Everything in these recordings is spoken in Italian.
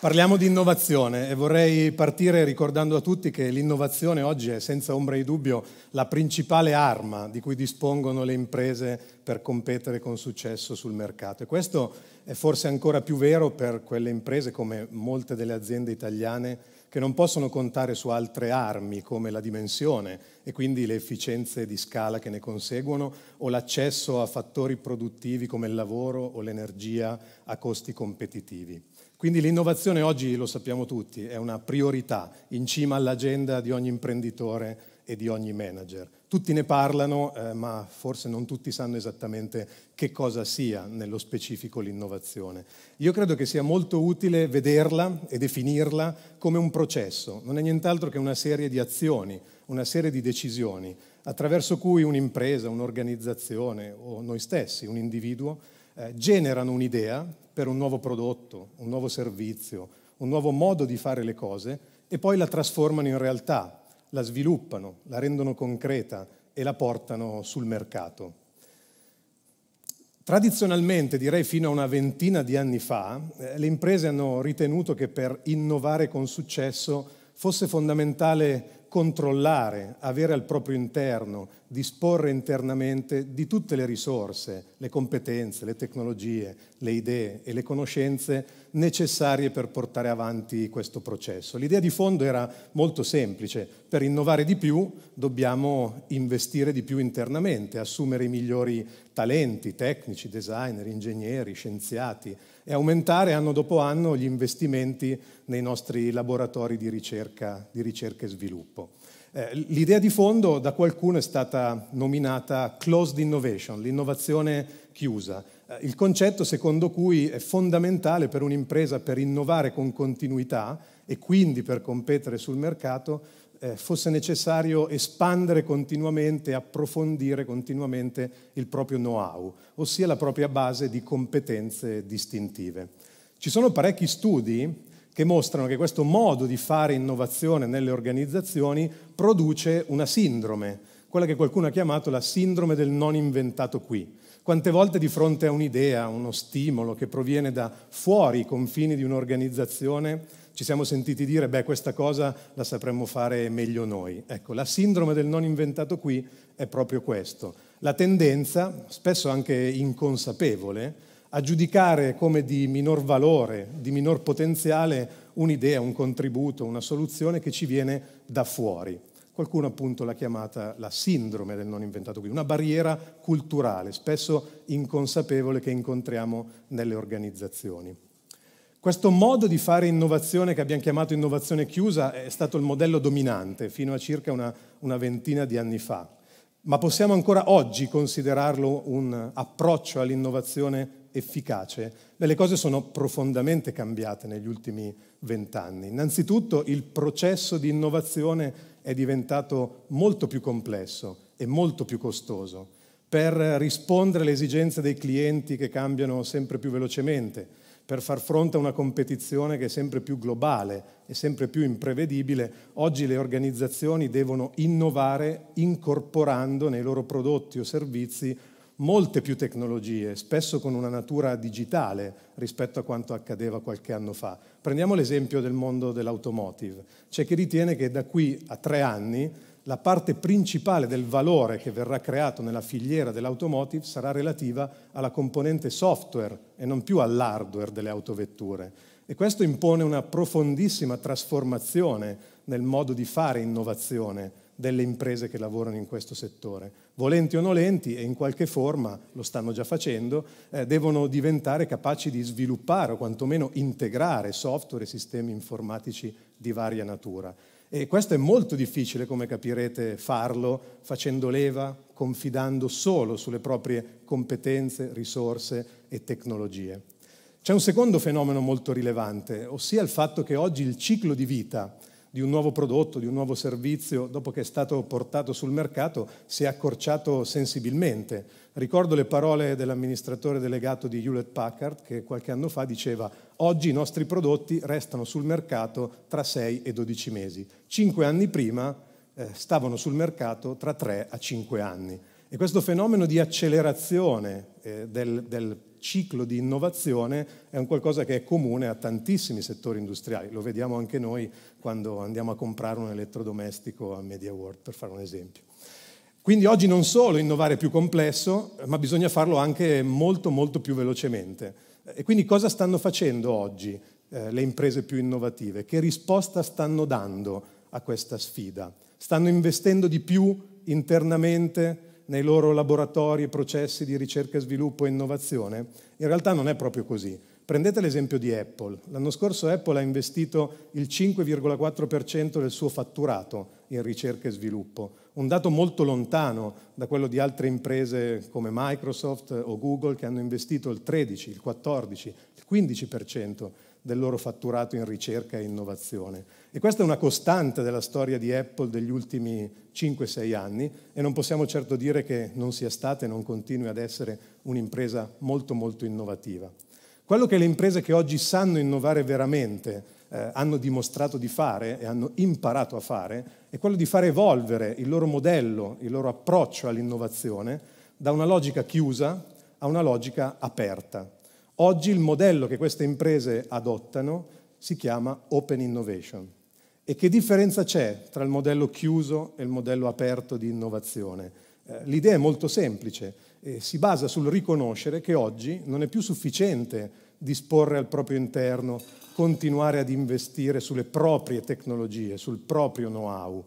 Parliamo di innovazione e vorrei partire ricordando a tutti che l'innovazione oggi è senza ombra di dubbio la principale arma di cui dispongono le imprese per competere con successo sul mercato e questo è forse ancora più vero per quelle imprese come molte delle aziende italiane che non possono contare su altre armi come la dimensione e quindi le efficienze di scala che ne conseguono o l'accesso a fattori produttivi come il lavoro o l'energia a costi competitivi. Quindi l'innovazione oggi, lo sappiamo tutti, è una priorità in cima all'agenda di ogni imprenditore e di ogni manager. Tutti ne parlano, eh, ma forse non tutti sanno esattamente che cosa sia nello specifico l'innovazione. Io credo che sia molto utile vederla e definirla come un processo, non è nient'altro che una serie di azioni, una serie di decisioni, attraverso cui un'impresa, un'organizzazione o noi stessi, un individuo, eh, generano un'idea per un nuovo prodotto, un nuovo servizio, un nuovo modo di fare le cose e poi la trasformano in realtà, la sviluppano, la rendono concreta e la portano sul mercato. Tradizionalmente, direi fino a una ventina di anni fa, eh, le imprese hanno ritenuto che per innovare con successo fosse fondamentale controllare, avere al proprio interno, disporre internamente di tutte le risorse, le competenze, le tecnologie, le idee e le conoscenze necessarie per portare avanti questo processo. L'idea di fondo era molto semplice, per innovare di più dobbiamo investire di più internamente, assumere i migliori talenti, tecnici, designer, ingegneri, scienziati, e aumentare anno dopo anno gli investimenti nei nostri laboratori di ricerca, di ricerca e sviluppo. Eh, l'idea di fondo da qualcuno è stata nominata closed innovation, l'innovazione chiusa, eh, il concetto secondo cui è fondamentale per un'impresa per innovare con continuità e quindi per competere sul mercato eh, fosse necessario espandere continuamente, approfondire continuamente il proprio know-how, ossia la propria base di competenze distintive. Ci sono parecchi studi che mostrano che questo modo di fare innovazione nelle organizzazioni produce una sindrome, quella che qualcuno ha chiamato la sindrome del non inventato qui. Quante volte di fronte a un'idea, uno stimolo che proviene da fuori i confini di un'organizzazione, ci siamo sentiti dire, beh, questa cosa la sapremmo fare meglio noi. Ecco, la sindrome del non inventato qui è proprio questo. La tendenza, spesso anche inconsapevole, a giudicare come di minor valore, di minor potenziale, un'idea, un contributo, una soluzione che ci viene da fuori. Qualcuno appunto l'ha chiamata la sindrome del non inventato qui, una barriera culturale, spesso inconsapevole, che incontriamo nelle organizzazioni. Questo modo di fare innovazione che abbiamo chiamato innovazione chiusa è stato il modello dominante fino a circa una, una ventina di anni fa, ma possiamo ancora oggi considerarlo un approccio all'innovazione efficace? Beh, le cose sono profondamente cambiate negli ultimi vent'anni. Innanzitutto il processo di innovazione è diventato molto più complesso e molto più costoso per rispondere alle esigenze dei clienti che cambiano sempre più velocemente per far fronte a una competizione che è sempre più globale e sempre più imprevedibile, oggi le organizzazioni devono innovare incorporando nei loro prodotti o servizi molte più tecnologie, spesso con una natura digitale rispetto a quanto accadeva qualche anno fa. Prendiamo l'esempio del mondo dell'automotive. C'è chi ritiene che da qui a tre anni la parte principale del valore che verrà creato nella filiera dell'automotive sarà relativa alla componente software e non più all'hardware delle autovetture. E questo impone una profondissima trasformazione nel modo di fare innovazione delle imprese che lavorano in questo settore. Volenti o nolenti, e in qualche forma lo stanno già facendo, eh, devono diventare capaci di sviluppare o quantomeno integrare software e sistemi informatici di varia natura. E questo è molto difficile, come capirete, farlo facendo leva, confidando solo sulle proprie competenze, risorse e tecnologie. C'è un secondo fenomeno molto rilevante, ossia il fatto che oggi il ciclo di vita di un nuovo prodotto, di un nuovo servizio, dopo che è stato portato sul mercato, si è accorciato sensibilmente. Ricordo le parole dell'amministratore delegato di Hewlett Packard che qualche anno fa diceva oggi i nostri prodotti restano sul mercato tra 6 e 12 mesi. Cinque anni prima eh, stavano sul mercato tra 3 a 5 anni. E questo fenomeno di accelerazione eh, del, del ciclo di innovazione è un qualcosa che è comune a tantissimi settori industriali. Lo vediamo anche noi quando andiamo a comprare un elettrodomestico a Media World, per fare un esempio. Quindi oggi non solo innovare è più complesso, ma bisogna farlo anche molto molto più velocemente. E quindi cosa stanno facendo oggi eh, le imprese più innovative? Che risposta stanno dando a questa sfida? Stanno investendo di più internamente nei loro laboratori e processi di ricerca, sviluppo e innovazione? In realtà non è proprio così. Prendete l'esempio di Apple. L'anno scorso Apple ha investito il 5,4% del suo fatturato in ricerca e sviluppo, un dato molto lontano da quello di altre imprese come Microsoft o Google che hanno investito il 13, il 14, il 15% del loro fatturato in ricerca e innovazione. E questa è una costante della storia di Apple degli ultimi 5-6 anni e non possiamo certo dire che non sia stata e non continui ad essere un'impresa molto molto innovativa. Quello che le imprese che oggi sanno innovare veramente eh, hanno dimostrato di fare e hanno imparato a fare è quello di far evolvere il loro modello, il loro approccio all'innovazione da una logica chiusa a una logica aperta. Oggi il modello che queste imprese adottano si chiama Open Innovation. E che differenza c'è tra il modello chiuso e il modello aperto di innovazione? Eh, l'idea è molto semplice, si basa sul riconoscere che oggi non è più sufficiente disporre al proprio interno, continuare ad investire sulle proprie tecnologie, sul proprio know-how.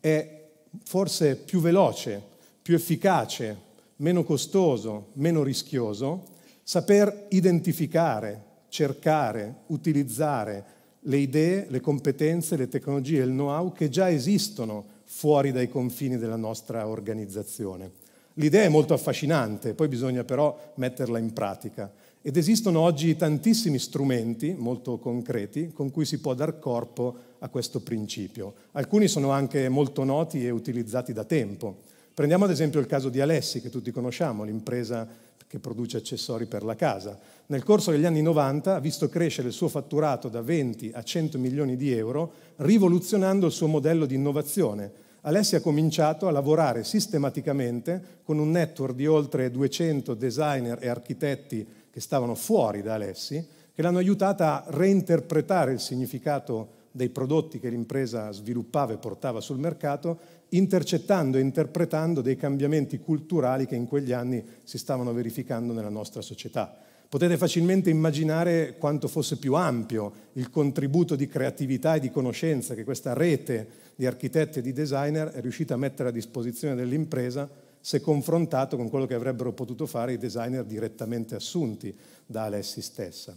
È forse più veloce, più efficace, meno costoso, meno rischioso saper identificare, cercare, utilizzare, le idee, le competenze, le tecnologie, il know-how che già esistono fuori dai confini della nostra organizzazione. L'idea è molto affascinante, poi bisogna però metterla in pratica. Ed esistono oggi tantissimi strumenti molto concreti con cui si può dar corpo a questo principio. Alcuni sono anche molto noti e utilizzati da tempo. Prendiamo ad esempio il caso di Alessi, che tutti conosciamo, l'impresa che produce accessori per la casa. Nel corso degli anni 90 ha visto crescere il suo fatturato da 20 a 100 milioni di euro, rivoluzionando il suo modello di innovazione. Alessia ha cominciato a lavorare sistematicamente con un network di oltre 200 designer e architetti che stavano fuori da Alessi, che l'hanno aiutata a reinterpretare il significato di dei prodotti che l'impresa sviluppava e portava sul mercato, intercettando e interpretando dei cambiamenti culturali che in quegli anni si stavano verificando nella nostra società. Potete facilmente immaginare quanto fosse più ampio il contributo di creatività e di conoscenza che questa rete di architetti e di designer è riuscita a mettere a disposizione dell'impresa se confrontato con quello che avrebbero potuto fare i designer direttamente assunti da Alessi stessa.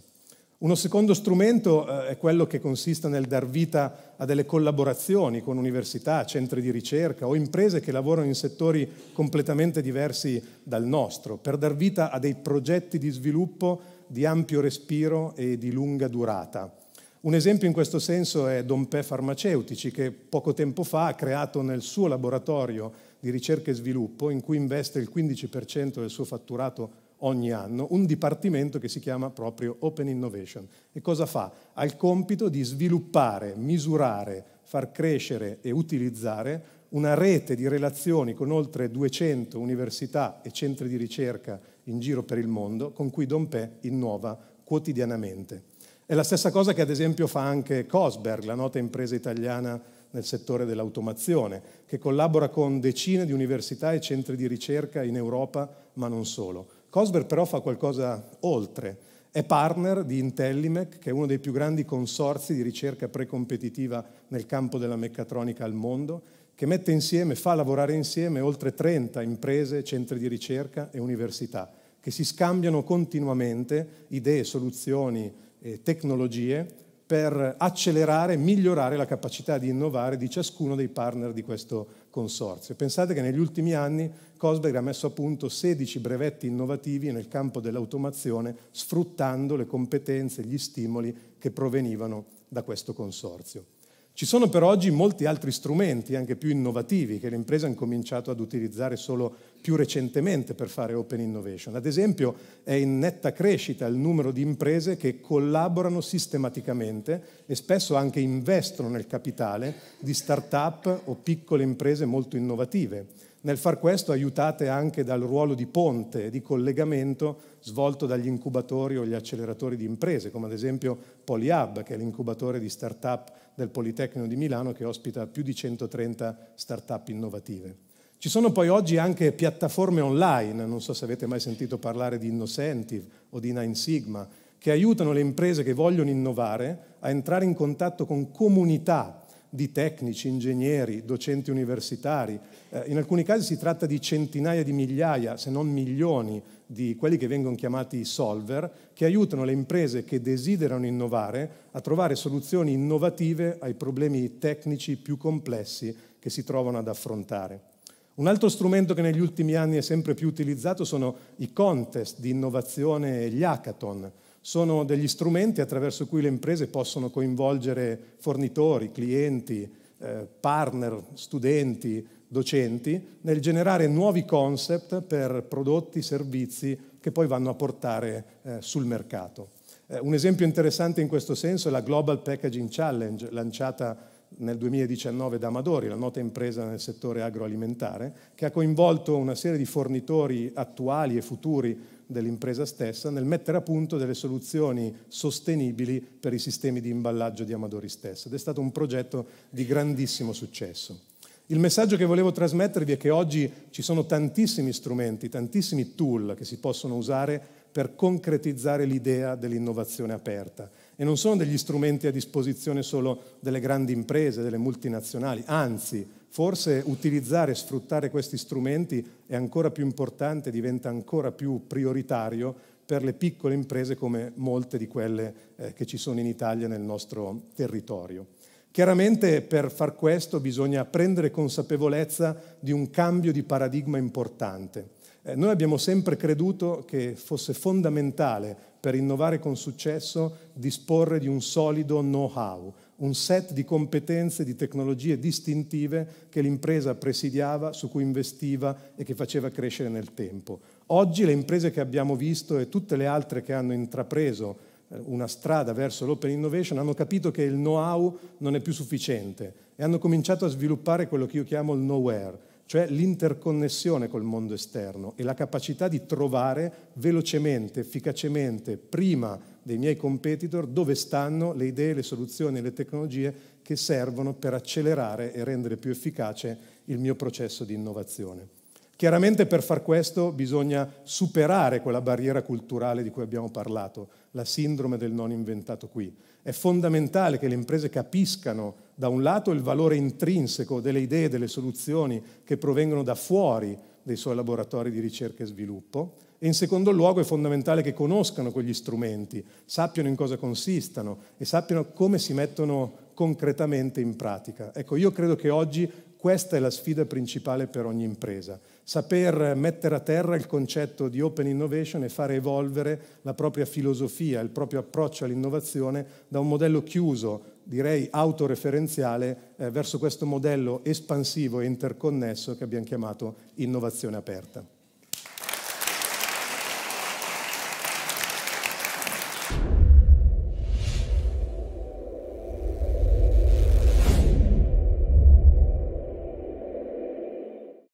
Uno secondo strumento eh, è quello che consiste nel dar vita a delle collaborazioni con università, centri di ricerca o imprese che lavorano in settori completamente diversi dal nostro, per dar vita a dei progetti di sviluppo di ampio respiro e di lunga durata. Un esempio in questo senso è Dompe Farmaceutici, che poco tempo fa ha creato nel suo laboratorio di ricerca e sviluppo, in cui investe il 15% del suo fatturato ogni anno un dipartimento che si chiama proprio Open Innovation. E cosa fa? Ha il compito di sviluppare, misurare, far crescere e utilizzare una rete di relazioni con oltre 200 università e centri di ricerca in giro per il mondo con cui Dompè innova quotidianamente. È la stessa cosa che ad esempio fa anche Cosberg, la nota impresa italiana nel settore dell'automazione, che collabora con decine di università e centri di ricerca in Europa, ma non solo Cosber però fa qualcosa oltre, è partner di Intellimec, che è uno dei più grandi consorzi di ricerca precompetitiva nel campo della meccatronica al mondo, che mette insieme, fa lavorare insieme oltre 30 imprese, centri di ricerca e università, che si scambiano continuamente idee, soluzioni e tecnologie per accelerare, e migliorare la capacità di innovare di ciascuno dei partner di questo consorzio. Pensate che negli ultimi anni Cosberg ha messo a punto 16 brevetti innovativi nel campo dell'automazione sfruttando le competenze e gli stimoli che provenivano da questo consorzio. Ci sono per oggi molti altri strumenti, anche più innovativi, che le imprese hanno cominciato ad utilizzare solo più recentemente per fare open innovation. Ad esempio è in netta crescita il numero di imprese che collaborano sistematicamente e spesso anche investono nel capitale di start-up o piccole imprese molto innovative. Nel far questo aiutate anche dal ruolo di ponte, di collegamento svolto dagli incubatori o gli acceleratori di imprese, come ad esempio Polyhub, che è l'incubatore di start-up del Politecnico di Milano che ospita più di 130 start-up innovative. Ci sono poi oggi anche piattaforme online, non so se avete mai sentito parlare di Innocentive o di Nine Sigma, che aiutano le imprese che vogliono innovare a entrare in contatto con comunità di tecnici, ingegneri, docenti universitari. Eh, in alcuni casi si tratta di centinaia di migliaia, se non milioni, di quelli che vengono chiamati solver, che aiutano le imprese che desiderano innovare a trovare soluzioni innovative ai problemi tecnici più complessi che si trovano ad affrontare. Un altro strumento che negli ultimi anni è sempre più utilizzato sono i contest di innovazione e gli hackathon. Sono degli strumenti attraverso cui le imprese possono coinvolgere fornitori, clienti, eh, partner, studenti, docenti nel generare nuovi concept per prodotti, servizi che poi vanno a portare eh, sul mercato. Eh, un esempio interessante in questo senso è la Global Packaging Challenge lanciata nel 2019 da Amadori, la nota impresa nel settore agroalimentare, che ha coinvolto una serie di fornitori attuali e futuri dell'impresa stessa nel mettere a punto delle soluzioni sostenibili per i sistemi di imballaggio di Amadori stessa ed è stato un progetto di grandissimo successo. Il messaggio che volevo trasmettervi è che oggi ci sono tantissimi strumenti, tantissimi tool che si possono usare per concretizzare l'idea dell'innovazione aperta. E non sono degli strumenti a disposizione solo delle grandi imprese, delle multinazionali, anzi Forse utilizzare e sfruttare questi strumenti è ancora più importante, diventa ancora più prioritario per le piccole imprese come molte di quelle eh, che ci sono in Italia nel nostro territorio. Chiaramente per far questo bisogna prendere consapevolezza di un cambio di paradigma importante. Eh, noi abbiamo sempre creduto che fosse fondamentale per innovare con successo disporre di un solido know-how, un set di competenze, di tecnologie distintive che l'impresa presidiava, su cui investiva e che faceva crescere nel tempo. Oggi le imprese che abbiamo visto e tutte le altre che hanno intrapreso eh, una strada verso l'open innovation, hanno capito che il know-how non è più sufficiente e hanno cominciato a sviluppare quello che io chiamo il nowhere, cioè l'interconnessione col mondo esterno e la capacità di trovare velocemente, efficacemente, prima dei miei competitor dove stanno le idee, le soluzioni e le tecnologie che servono per accelerare e rendere più efficace il mio processo di innovazione. Chiaramente per far questo bisogna superare quella barriera culturale di cui abbiamo parlato, la sindrome del non inventato qui. È fondamentale che le imprese capiscano da un lato il valore intrinseco delle idee, delle soluzioni che provengono da fuori dei suoi laboratori di ricerca e sviluppo e in secondo luogo è fondamentale che conoscano quegli strumenti, sappiano in cosa consistano e sappiano come si mettono concretamente in pratica. Ecco, io credo che oggi questa è la sfida principale per ogni impresa, saper mettere a terra il concetto di open innovation e fare evolvere la propria filosofia, il proprio approccio all'innovazione da un modello chiuso, direi autoreferenziale, eh, verso questo modello espansivo e interconnesso che abbiamo chiamato innovazione aperta.